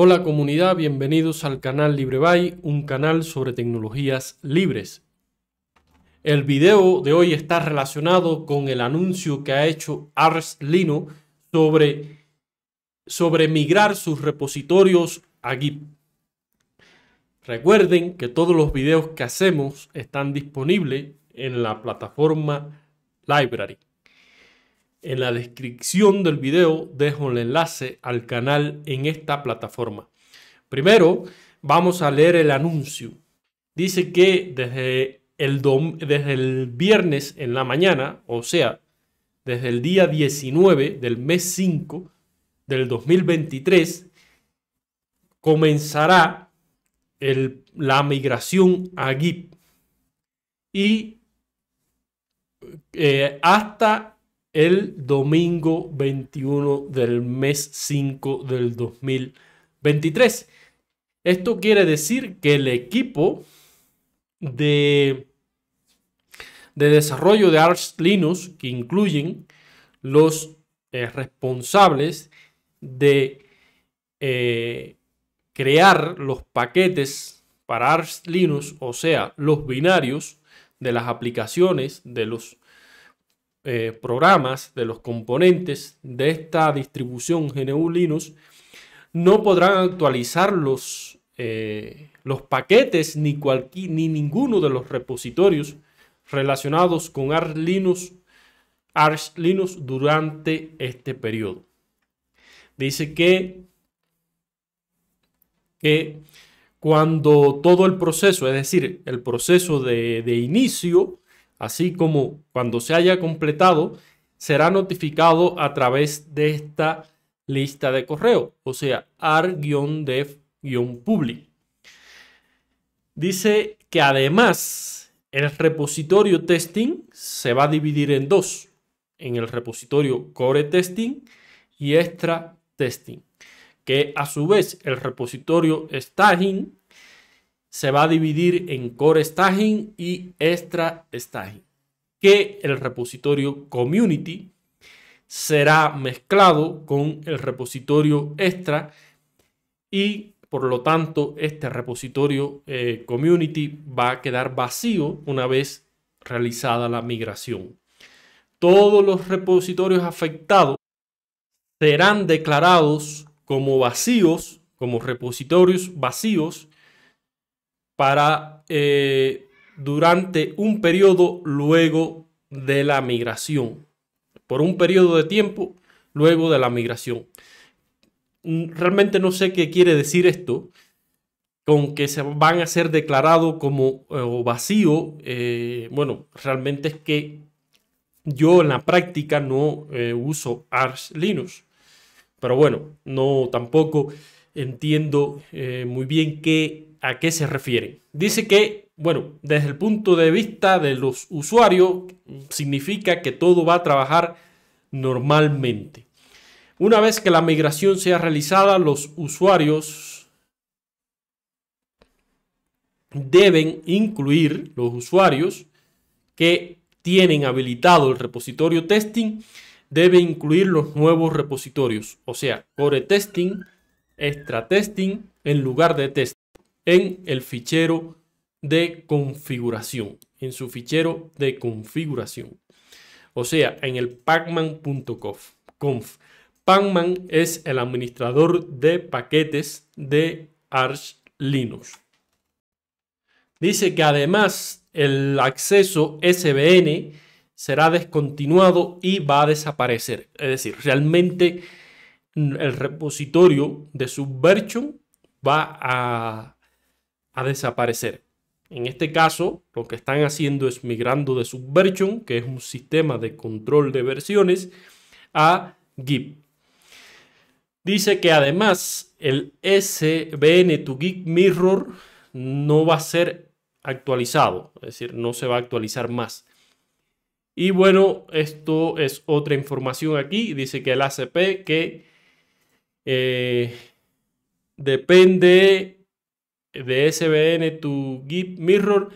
Hola comunidad, bienvenidos al canal LibreBay, un canal sobre tecnologías libres. El video de hoy está relacionado con el anuncio que ha hecho Ars Lino sobre, sobre migrar sus repositorios a Git. Recuerden que todos los videos que hacemos están disponibles en la plataforma Library. En la descripción del video dejo el enlace al canal en esta plataforma. Primero, vamos a leer el anuncio. Dice que desde el, el viernes en la mañana, o sea, desde el día 19 del mes 5 del 2023, comenzará la migración a GIP y eh, hasta el domingo 21 del mes 5 del 2023. Esto quiere decir que el equipo de, de desarrollo de Arch Linux, que incluyen los eh, responsables de eh, crear los paquetes para Arch Linux, o sea, los binarios de las aplicaciones, de los eh, programas, de los componentes de esta distribución GNU Linux, no podrán actualizar los, eh, los paquetes ni, ni ninguno de los repositorios relacionados con Arch Linux, durante este periodo. Dice que, que cuando todo el proceso, es decir, el proceso de, de inicio, así como cuando se haya completado, será notificado a través de esta lista de correo, o sea, ar-dev-public. Dice que además el repositorio testing se va a dividir en dos, en el repositorio core testing y extra testing, que a su vez el repositorio staging se va a dividir en core staging y extra staging, que el repositorio community será mezclado con el repositorio extra y por lo tanto este repositorio eh, community va a quedar vacío una vez realizada la migración. Todos los repositorios afectados serán declarados como vacíos, como repositorios vacíos para eh, durante un periodo luego de la migración, por un periodo de tiempo luego de la migración. Mm, realmente no sé qué quiere decir esto, con que se van a ser declarados como eh, vacío. Eh, bueno, realmente es que yo en la práctica no uso Arch Linux, pero bueno, no tampoco entiendo muy bien qué a qué se refiere? Dice que, bueno, desde el punto de vista de los usuarios, significa que todo va a trabajar normalmente. Una vez que la migración sea realizada, los usuarios deben incluir los usuarios que tienen habilitado el repositorio testing, debe incluir los nuevos repositorios, o sea, core testing, extra testing en lugar de testing en el fichero de configuración, en su fichero de configuración. O sea, en el pacman.conf. Pacman es el administrador de paquetes de Arch Linux. Dice que además el acceso SBN será descontinuado y va a desaparecer. Es decir, realmente el repositorio de Subversion va a a desaparecer. En este caso, lo que están haciendo es migrando de Subversion, que es un sistema de control de versiones, a Git. Dice que además el SBN to Git Mirror no va a ser actualizado, es decir, no se va a actualizar más. Y bueno, esto es otra información aquí. Dice que el ACP que eh, depende de SVN to Git Mirror,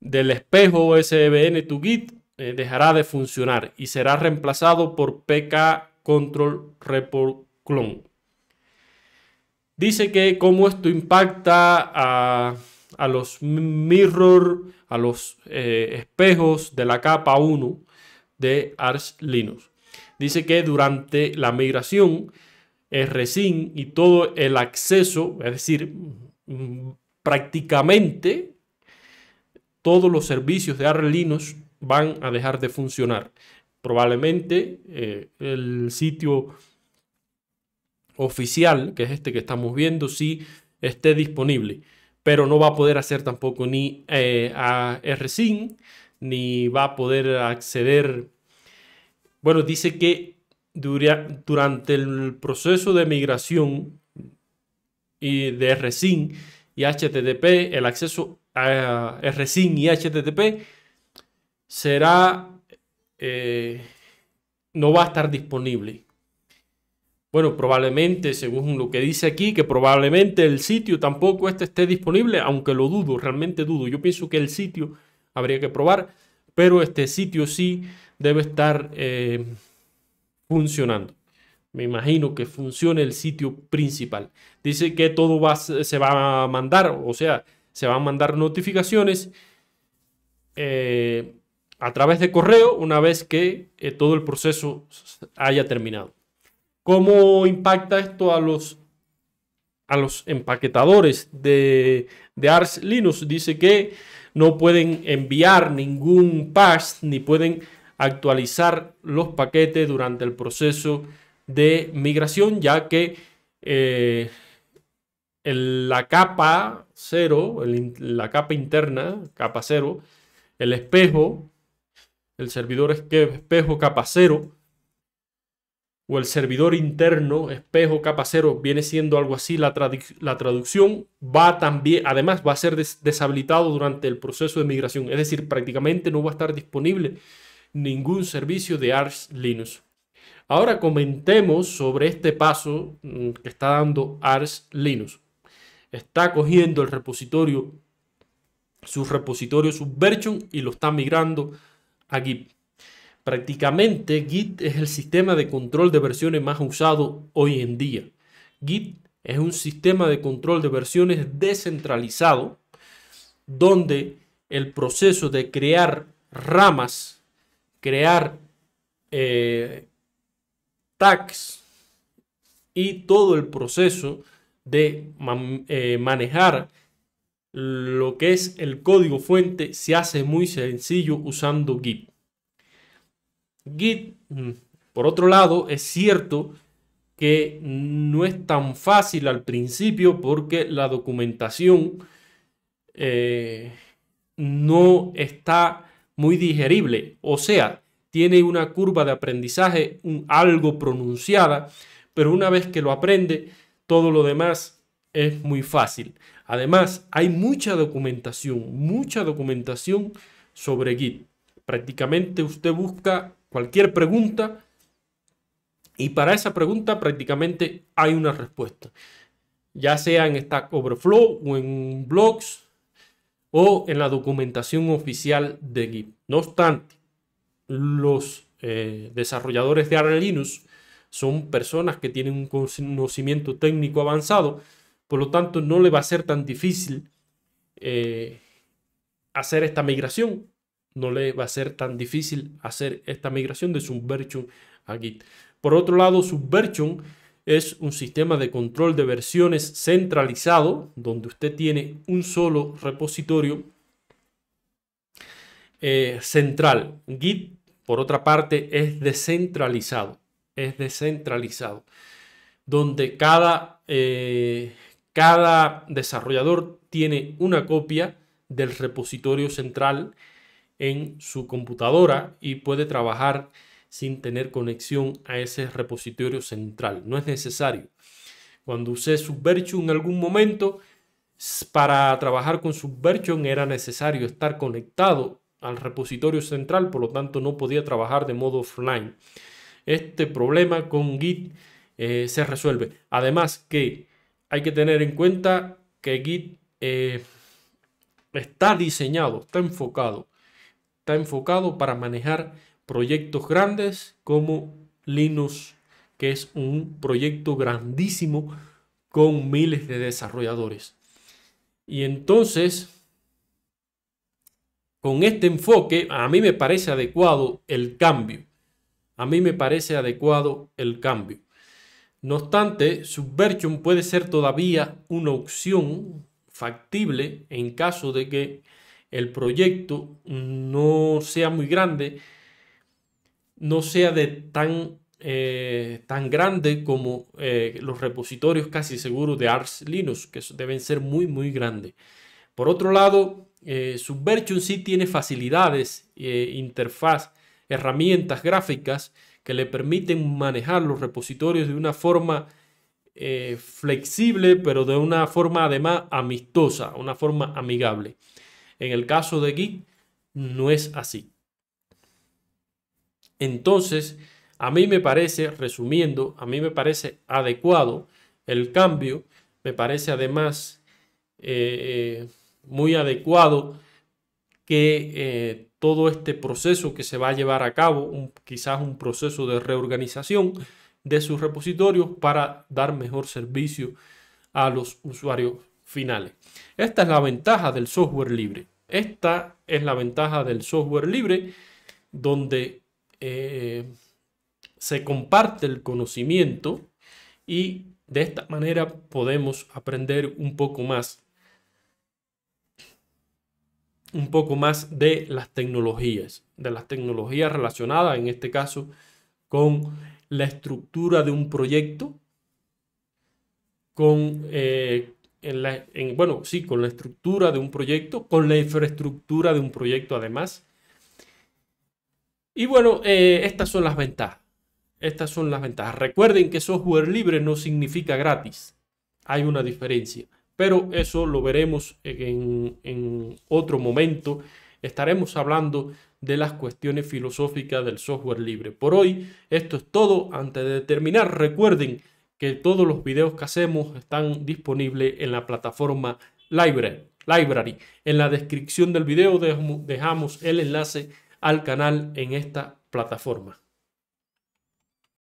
del espejo SVN to Git, eh, dejará de funcionar y será reemplazado por PK Control Report Clone. Dice que como esto impacta a, los mirror, a los eh, espejos de la capa 1 de Arch Linux. Dice que durante la migración, Es resin y todo el acceso, es decir, Mm, prácticamente todos los servicios de arrelinos van a dejar de funcionar. Probablemente eh, el sitio oficial, que es este que estamos viendo, sí esté disponible, pero no va a poder hacer tampoco ni eh, a ni va a poder acceder. Bueno, dice que durante el proceso de migración y de RSync y HTTP, el acceso a RSync y HTTP será eh, no va a estar disponible. Bueno, probablemente, según lo que dice aquí, que probablemente el sitio tampoco este esté disponible, aunque lo dudo, realmente dudo. Yo pienso que el sitio habría que probar, pero este sitio sí debe estar eh, funcionando me imagino que funcione el sitio principal. Dice que todo se va a mandar, o sea, se van a mandar notificaciones eh, a través de correo una vez que eh, todo el proceso haya terminado. ¿Cómo impacta esto a los, a los empaquetadores de, de Ars Linux? Dice que no pueden enviar ningún patch ni pueden actualizar los paquetes durante el proceso de migración, ya que eh, la capa cero, la capa interna, capa cero, el espejo, el servidor espejo capa cero, o el servidor interno espejo capa cero, viene siendo algo así la, traducción, va también, además va a ser deshabilitado durante el proceso de migración, es decir, prácticamente no va a estar disponible ningún servicio de Arch Linux. Ahora comentemos sobre este paso mm, que está dando Ars Linux. Está cogiendo el repositorio, su repositorio Subversion y lo está migrando a Git. Prácticamente Git es el sistema de control de versiones más usado hoy en día. Git es un sistema de control de versiones descentralizado donde el proceso de crear ramas, crear eh, tags y todo el proceso de eh, manejar lo que es el código fuente se hace muy sencillo usando Git. Git, mm, por otro lado, es cierto que no es tan fácil al principio porque la documentación eh, no está muy digerible. O sea, tiene una curva de aprendizaje un, algo pronunciada, pero una vez que lo aprende, todo lo demás es muy fácil. Además, hay mucha documentación, mucha documentación sobre Git. Prácticamente usted busca cualquier pregunta y para esa pregunta prácticamente hay una respuesta. Ya sea en Stack Overflow o en blogs o en la documentación oficial de Git. No obstante, los eh, desarrolladores de ARM Linux son personas que tienen un conocimiento técnico avanzado, por lo tanto no le va a ser tan difícil eh, hacer esta migración, no le va a ser tan difícil hacer esta migración de Subversion a Git. Por otro lado, Subversion es un sistema de control de versiones centralizado, donde usted tiene un solo repositorio eh, central. Git por otra parte, es descentralizado, es descentralizado, donde cada, eh, cada desarrollador tiene una copia del repositorio central en su computadora y puede trabajar sin tener conexión a ese repositorio central. No es necesario. Cuando usé Subversion en algún momento, para trabajar con Subversion era necesario estar conectado al repositorio central, por lo tanto no podía trabajar de modo offline. Este problema con Git eh, se resuelve. Además que hay que tener en cuenta que Git eh, está diseñado, está enfocado, está enfocado para manejar proyectos grandes como Linux, que es un proyecto grandísimo con miles de desarrolladores. Y entonces con este enfoque, a mí me parece adecuado el cambio. A mí me parece adecuado el cambio. No obstante, Subversion puede ser todavía una opción factible en caso de que el proyecto no sea muy grande, no sea de tan, eh, tan grande como eh, los repositorios casi seguros de Ars Linux, que deben ser muy, muy grandes. Por otro lado, eh, Subversion sí tiene facilidades, eh, interfaz, herramientas gráficas que le permiten manejar los repositorios de una forma eh, flexible, pero de una forma además amistosa, una forma amigable. En el caso de Git, no es así. Entonces, a mí me parece, resumiendo, a mí me parece adecuado el cambio, me parece además muy adecuado que eh, todo este proceso que se va a llevar a cabo, quizás un proceso de reorganización de sus repositorios para dar mejor servicio a los usuarios finales. Esta es la ventaja del software libre. Esta es la ventaja del software libre donde eh, se comparte el conocimiento y de esta manera podemos aprender un poco más un poco más de las tecnologías, de las tecnologías relacionadas, en este caso, con la estructura de un proyecto, con, eh, la, bueno, sí, con la estructura de un proyecto, con la infraestructura de un proyecto además. Y bueno, eh, estas son las ventajas. Estas son las ventajas. Recuerden que software libre no significa gratis. Hay una diferencia pero eso lo veremos en, otro momento. Estaremos hablando de las cuestiones filosóficas del software libre. Por hoy, esto es todo. Antes de terminar, recuerden que todos los videos que hacemos están disponibles en la plataforma Library. En la descripción del video dejamos el enlace al canal en esta plataforma.